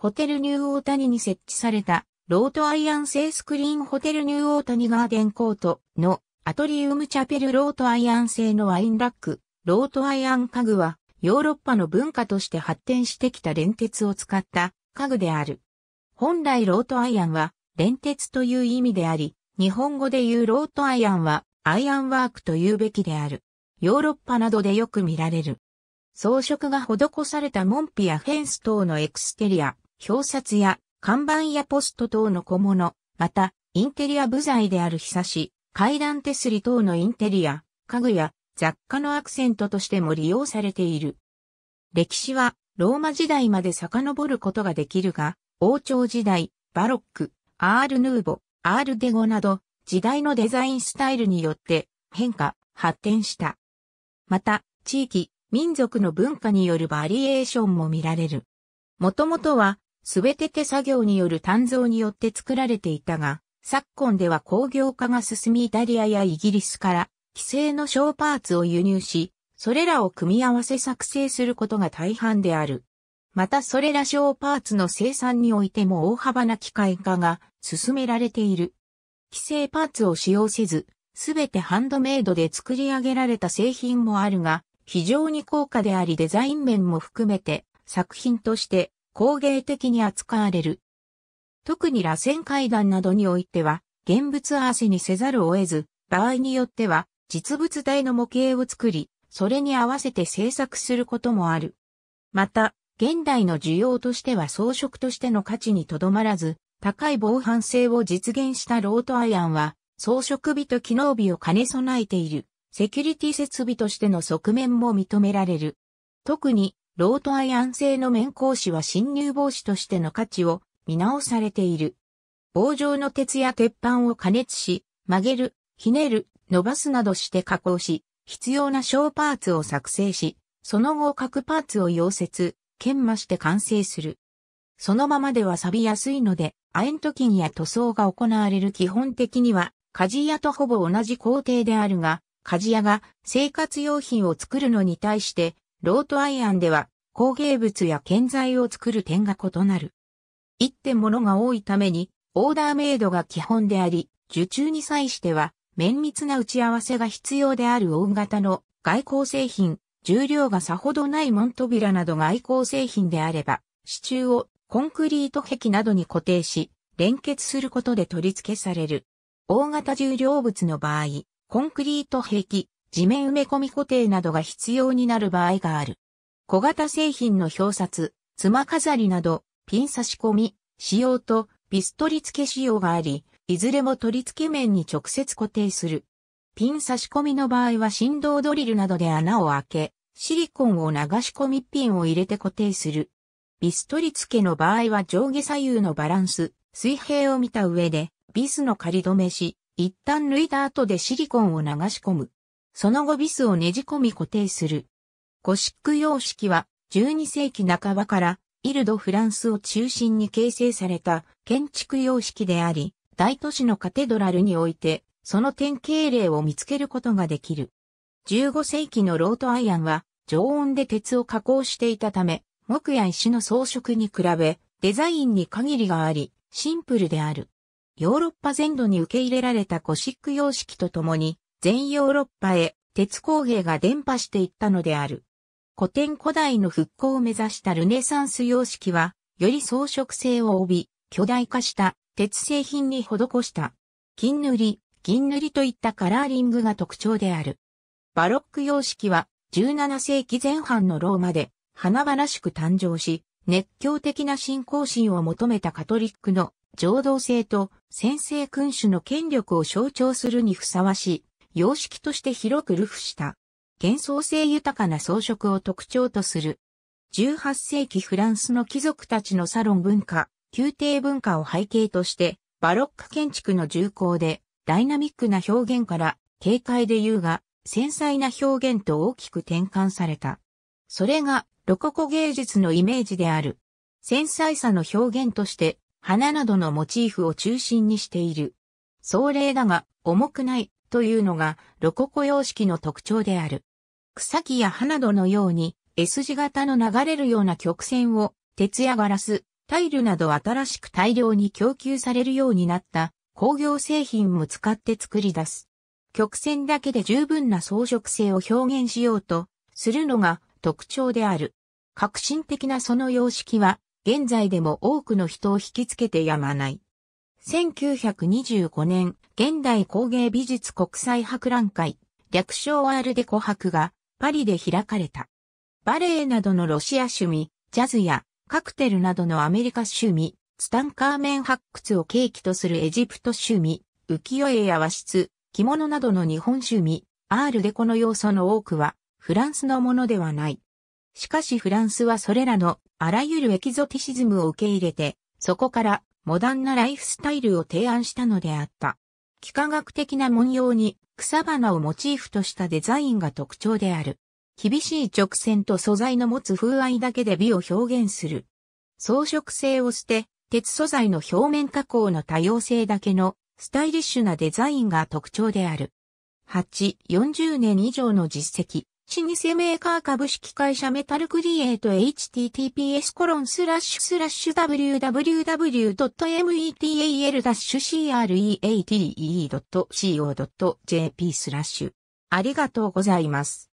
ホテルニューオータニに設置された、ロートアイアン製スクリーンホテルニューオータニガーデンコートのアトリウムチャペルロートアイアン製のワインラック、ロートアイアン家具はヨーロッパの文化として発展してきた連鉄を使った家具である。本来ロートアイアンは連鉄という意味であり、日本語で言うロートアイアンはアイアンワークと言うべきである。ヨーロッパなどでよく見られる。装飾が施された門扉やフェンス等のエクステリア、表札や看板やポスト等の小物、また、インテリア部材である日差し、階段手すり等のインテリア、家具や雑貨のアクセントとしても利用されている。歴史はローマ時代まで遡ることができるが、王朝時代、バロック、アール・ヌーボ、アール・デゴなど、時代のデザインスタイルによって変化、発展した。また、地域、民族の文化によるバリエーションも見られる。もともとはすべて手作業による鍛造によって作られていたが、昨今では工業化が進みイタリアやイギリスから既制の小パーツを輸入し、それらを組み合わせ作成することが大半である。またそれら小パーツの生産においても大幅な機械化が進められている。既制パーツを使用せず、すべてハンドメイドで作り上げられた製品もあるが、非常に高価でありデザイン面も含めて作品として工芸的に扱われる。特に螺旋階段などにおいては、現物合わせにせざるを得ず、場合によっては、実物大の模型を作り、それに合わせて制作することもある。また、現代の需要としては装飾としての価値にとどまらず、高い防犯性を実現したロートアイアンは、装飾美と機能美を兼ね備えている、セキュリティ設備としての側面も認められる。特に、ロートアイアン製の面格子は侵入防止としての価値を見直されている。棒状の鉄や鉄板を加熱し、曲げる、ひねる、伸ばすなどして加工し、必要な小パーツを作成し、その後各パーツを溶接、研磨して完成する。そのままでは錆びやすいので、アエントキンや塗装が行われる基本的には、鍛冶屋とほぼ同じ工程であるが、鍛冶屋が生活用品を作るのに対して、ロートアイアンでは工芸物や建材を作る点が異なる。一点物が多いために、オーダーメイドが基本であり、受注に際しては、綿密な打ち合わせが必要である大型の外交製品、重量がさほどない門扉などが外交製品であれば、支柱をコンクリート壁などに固定し、連結することで取り付けされる。大型重量物の場合、コンクリート壁、地面埋め込み固定などが必要になる場合がある。小型製品の表札、妻飾りなど、ピン差し込み、仕様とピス取り付け仕様があり、いずれも取り付け面に直接固定する。ピン差し込みの場合は振動ドリルなどで穴を開け、シリコンを流し込みピンを入れて固定する。ビス取り付けの場合は上下左右のバランス、水平を見た上で、ビスの仮止めし、一旦抜いた後でシリコンを流し込む。その後ビスをねじ込み固定する。ゴシック様式は12世紀半ばからイルド・フランスを中心に形成された建築様式であり、大都市のカテドラルにおいて、その典型例を見つけることができる。15世紀のロートアイアンは常温で鉄を加工していたため、木や石の装飾に比べ、デザインに限りがあり、シンプルである。ヨーロッパ全土に受け入れられたゴシック様式とともに、全ヨーロッパへ鉄工芸が伝播していったのである。古典古代の復興を目指したルネサンス様式は、より装飾性を帯び、巨大化した鉄製品に施した。金塗り、銀塗りといったカラーリングが特徴である。バロック様式は17世紀前半のローマで華々しく誕生し、熱狂的な信仰心を求めたカトリックの浄土性と先制君主の権力を象徴するにふさわしい様式として広く流布した。幻想性豊かな装飾を特徴とする。18世紀フランスの貴族たちのサロン文化、宮廷文化を背景として、バロック建築の重厚で、ダイナミックな表現から、軽快で優雅、繊細な表現と大きく転換された。それが、ロココ芸術のイメージである。繊細さの表現として、花などのモチーフを中心にしている。壮麗だが、重くないというのがロココ様式の特徴である。草木や葉などのように S 字型の流れるような曲線を鉄やガラス、タイルなど新しく大量に供給されるようになった工業製品も使って作り出す。曲線だけで十分な装飾性を表現しようとするのが特徴である。革新的なその様式は現在でも多くの人を引きつけてやまない。1925年、現代工芸美術国際博覧会、略称アールデコ博がパリで開かれた。バレエなどのロシア趣味、ジャズやカクテルなどのアメリカ趣味、ツタンカーメン発掘を契機とするエジプト趣味、浮世絵や和室、着物などの日本趣味、アールデコの要素の多くはフランスのものではない。しかしフランスはそれらのあらゆるエキゾティシズムを受け入れて、そこからモダンなライフスタイルを提案したのであった。幾何学的な文様に草花をモチーフとしたデザインが特徴である。厳しい直線と素材の持つ風合いだけで美を表現する。装飾性を捨て、鉄素材の表面加工の多様性だけのスタイリッシュなデザインが特徴である。8、40年以上の実績、老舗メーカー株式会社メタルクリエイト https コロンスラッシュスラッシュ www.metal-create.co.jp スラッシュありがとうございます。